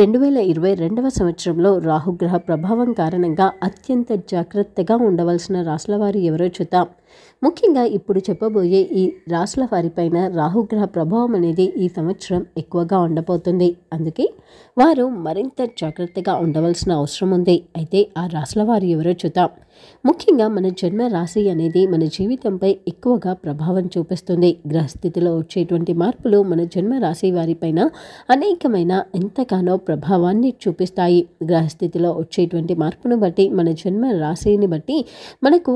రెండు వేల ఇరవై రెండవ సంవత్సరంలో రాహుగ్రహ ప్రభావం కారణంగా అత్యంత జాగ్రత్తగా ఉండవలసిన రాసుల వారు ఎవరో చూద్దాం ముఖ్యంగా ఇప్పుడు చెప్పబోయే ఈ రాసుల వారిపైన రాహుగ్రహ ప్రభావం అనేది ఈ సంవత్సరం ఎక్కువగా ఉండబోతుంది అందుకే వారు మరింత జాగ్రత్తగా ఉండవలసిన అవసరం ఉంది అయితే ఆ రాసుల వారు ఎవరో చూద్దాం ముఖ్యంగా మన జన్మ రాశి అనేది మన జీవితంపై ఎక్కువగా ప్రభావం చూపిస్తుంది గ్రహస్థితిలో వచ్చేటువంటి మార్పులు మన జన్మ రాశి వారిపైన అనేకమైన ఎంతగానో ప్రభావాన్ని చూపిస్తాయి గ్రహస్థితిలో వచ్చేటువంటి మార్పును బట్టి మన జన్మ రాశిని బట్టి మనకు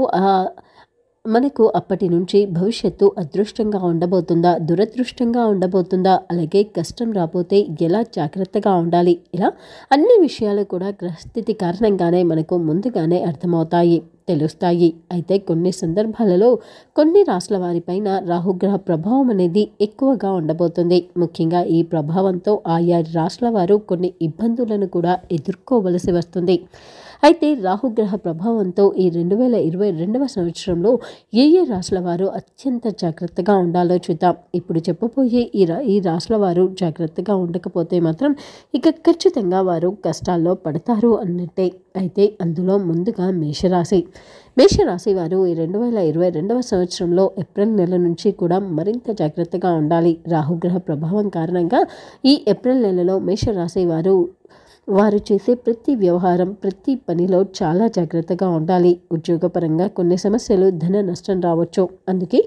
మనకు అప్పటి నుంచి భవిష్యత్తు అదృష్టంగా ఉండబోతుందా దురదృష్టంగా ఉండబోతుందా అలాగే కష్టం రాబోతే ఎలా జాగ్రత్తగా ఉండాలి ఇలా అన్ని విషయాలు కూడా గ్రహస్థితి కారణంగానే మనకు ముందుగానే అర్థమవుతాయి తెలుస్తాయి అయితే కొన్ని సందర్భాలలో కొన్ని రాశుల వారిపైన రాహుగ్రహ ప్రభావం అనేది ఎక్కువగా ఉండబోతుంది ముఖ్యంగా ఈ ప్రభావంతో ఆయా రాశుల వారు కొన్ని ఇబ్బందులను కూడా ఎదుర్కోవలసి వస్తుంది అయితే రాహుగ్రహ ప్రభావంతో ఈ రెండు వేల ఇరవై రెండవ సంవత్సరంలో ఏ ఏ రాశుల వారు అత్యంత జాగ్రత్తగా ఉండాలో చూద్దాం ఇప్పుడు చెప్పబోయే ఈ రా ఈ రాశుల వారు జాగ్రత్తగా ఉండకపోతే మాత్రం ఇక ఖచ్చితంగా వారు కష్టాల్లో పడతారు అన్నట్టే అయితే అందులో ముందుగా మేషరాశి మేషరాశి వారు ఈ రెండు వేల ఇరవై రెండవ సంవత్సరంలో ఏప్రిల్ నెల నుంచి కూడా మరింత జాగ్రత్తగా ఉండాలి రాహుగ్రహ ప్రభావం కారణంగా ఈ ఏప్రిల్ నెలలో మేషరాశి వారు వారు చేసే ప్రతి వ్యవహారం ప్రతి పనిలో చాలా జాగ్రత్తగా ఉండాలి ఉద్యోగపరంగా కొన్ని సమస్యలు ధన నష్టం రావచ్చు అందుకే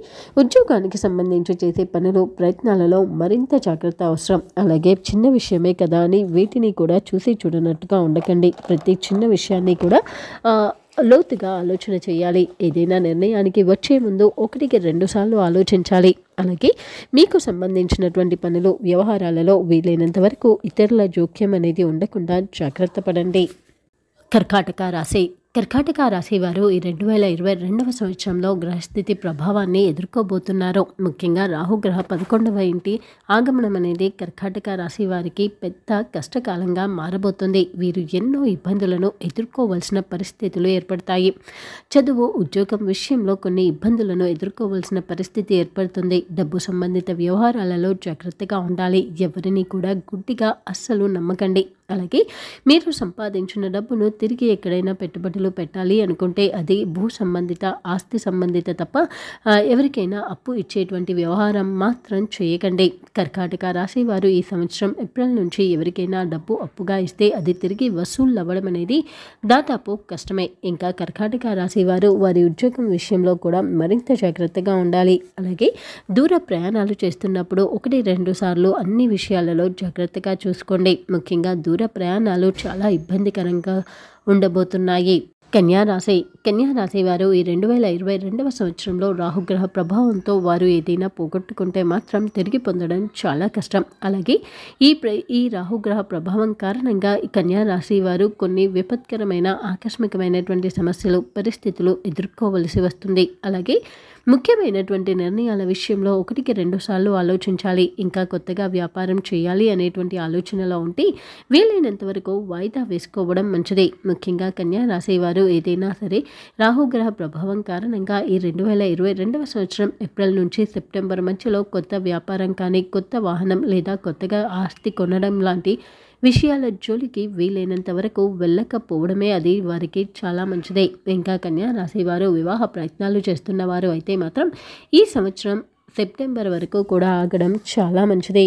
ఉద్యోగానికి సంబంధించి చేసే పనులు ప్రయత్నాలలో మరింత జాగ్రత్త అవసరం అలాగే చిన్న విషయమే కదా అని వీటిని కూడా చూసి చూడనట్టుగా ఉండకండి ప్రతి చిన్న విషయాన్ని కూడా లోతుగా ఆలోచన చేయాలి ఏదైనా నిర్ణయానికి వచ్చే ముందు ఒకటికి రెండుసార్లు ఆలోచించాలి అలాగే మీకు సంబంధించినటువంటి పనులు వ్యవహారాలలో వీలైనంత వరకు ఇతరుల జోక్యం అనేది ఉండకుండా జాగ్రత్త పడండి కర్కాటక రాశి కర్కాటక రాశివారు ఈ రెండు వేల ఇరవై రెండవ సంవత్సరంలో గ్రహస్థితి ప్రభావాన్ని ఎదుర్కోబోతున్నారు ముఖ్యంగా రాహుగ్రహ పదకొండవ ఇంటి ఆగమనం అనేది కర్కాటక రాశి వారికి పెద్ద కష్టకాలంగా మారబోతుంది వీరు ఎన్నో ఇబ్బందులను ఎదుర్కోవలసిన పరిస్థితులు ఏర్పడతాయి చదువు ఉద్యోగం విషయంలో కొన్ని ఇబ్బందులను ఎదుర్కోవలసిన పరిస్థితి ఏర్పడుతుంది డబ్బు సంబంధిత వ్యవహారాలలో జాగ్రత్తగా ఉండాలి ఎవరిని కూడా గుడ్డిగా అస్సలు నమ్మకండి అలాగే మీరు సంపాదించిన డబ్బును తిరిగి ఎక్కడైనా పెట్టుబడులు పెట్టాలి అనుకుంటే అది భూ సంబంధిత ఆస్తి సంబంధిత తప్ప ఎవరికైనా అప్పు ఇచ్చేటువంటి వ్యవహారం మాత్రం చేయకండి కర్కాటక రాశి వారు ఈ సంవత్సరం ఏప్రిల్ నుంచి ఎవరికైనా డబ్బు అప్పుగా ఇస్తే అది తిరిగి వసూలు అవ్వడం అనేది దాదాపు కష్టమే ఇంకా కర్కాటక రాశి వారు వారి ఉద్యోగం విషయంలో కూడా మరింత జాగ్రత్తగా ఉండాలి అలాగే దూర ప్రయాణాలు చేస్తున్నప్పుడు ఒకటి రెండు సార్లు అన్ని విషయాలలో జాగ్రత్తగా చూసుకోండి ముఖ్యంగా దూర దూర ప్రయాణాలు చాలా ఇబ్బందికరంగా ఉండబోతున్నాయి కన్యారాశి కన్యారాశి వారు ఈ రెండు వేల ఇరవై రెండవ సంవత్సరంలో రాహుగ్రహ ప్రభావంతో వారు ఏదైనా పోగొట్టుకుంటే మాత్రం తిరిగి పొందడం చాలా కష్టం అలాగే ఈ ప్ర ఈ రాహుగ్రహ ప్రభావం కారణంగా ఈ కన్యారాశి వారు కొన్ని విపత్కరమైన ఆకస్మికమైనటువంటి సమస్యలు పరిస్థితులు ఎదుర్కోవలసి వస్తుంది అలాగే ముఖ్యమైనటువంటి నిర్ణయాల విషయంలో ఒకటికి రెండుసార్లు ఆలోచించాలి ఇంకా కొత్తగా వ్యాపారం చేయాలి అనేటువంటి ఆలోచనలో ఉంటే వీలైనంత వరకు వాయిదా వేసుకోవడం మంచిది ముఖ్యంగా కన్యా రాసేవారు ఏదైనా సరే రాహుగ్రహ ప్రభావం కారణంగా ఈ రెండు వేల ఇరవై రెండవ సంవత్సరం ఏప్రిల్ నుంచి సెప్టెంబర్ మధ్యలో కొత్త వ్యాపారం కానీ కొత్త వాహనం లేదా కొత్తగా ఆస్తి కొనడం లాంటి విషయాల జోలికి వీలైనంత వరకు వెళ్ళకపోవడమే అది వారికి చాలా మంచిదే ఇంకా కన్యా రాశివారు వివాహ ప్రయత్నాలు చేస్తున్నవారు అయితే మాత్రం ఈ సంవత్సరం సెప్టెంబర్ వరకు కూడా ఆగడం చాలా మంచిది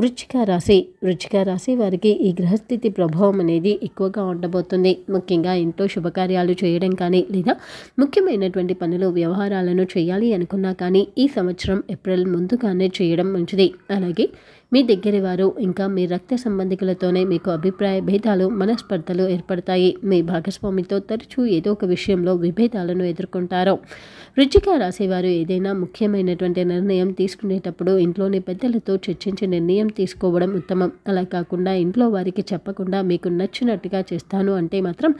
వృచ్చిక రాశి వృచ్చిక రాశి వారికి ఈ గ్రహస్థితి ప్రభావం అనేది ఎక్కువగా ఉండబోతుంది ముఖ్యంగా ఇంట్లో శుభకార్యాలు చేయడం కానీ లేదా ముఖ్యమైనటువంటి పనులు వ్యవహారాలను చేయాలి అనుకున్నా కానీ ఈ సంవత్సరం ఏప్రిల్ ముందుగానే చేయడం మంచిది అలాగే మీ దగ్గరి వారు ఇంకా మీ రక్త సంబంధికులతోనే మీకు అభిప్రాయ భేదాలు మనస్పర్ధలు ఏర్పడతాయి మీ భాగస్వామితో తరచూ ఏదో ఒక విషయంలో విభేదాలను ఎదుర్కొంటారు రుచిగా రాసేవారు ఏదైనా ముఖ్యమైనటువంటి నిర్ణయం తీసుకునేటప్పుడు ఇంట్లోని పెద్దలతో చర్చించి నిర్ణయం తీసుకోవడం ఉత్తమం అలా కాకుండా ఇంట్లో వారికి చెప్పకుండా మీకు నచ్చినట్టుగా చేస్తాను అంటే మాత్రం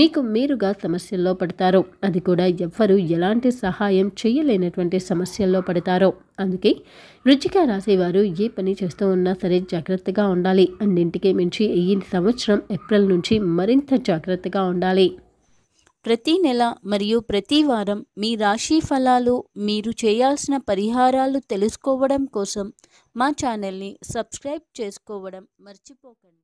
మీకు మీరుగా సమస్యల్లో పడతారు అది కూడా ఎవ్వరూ ఎలాంటి సహాయం చేయలేనటువంటి సమస్యల్లో పడతారు అందుకే రుచిగా రాసేవారు ఏ పని చేస్తూ ఉన్నా సరే జాగ్రత్తగా ఉండాలి అన్నింటికీ మించి ఈ సంవత్సరం ఏప్రిల్ నుంచి మరింత జాగ్రత్తగా ఉండాలి ప్రతి నెల మరియు ప్రతి వారం మీ రాశి ఫలాలు మీరు చేయాల్సిన పరిహారాలు తెలుసుకోవడం కోసం మా ఛానల్ని సబ్స్క్రైబ్ చేసుకోవడం మర్చిపోకండి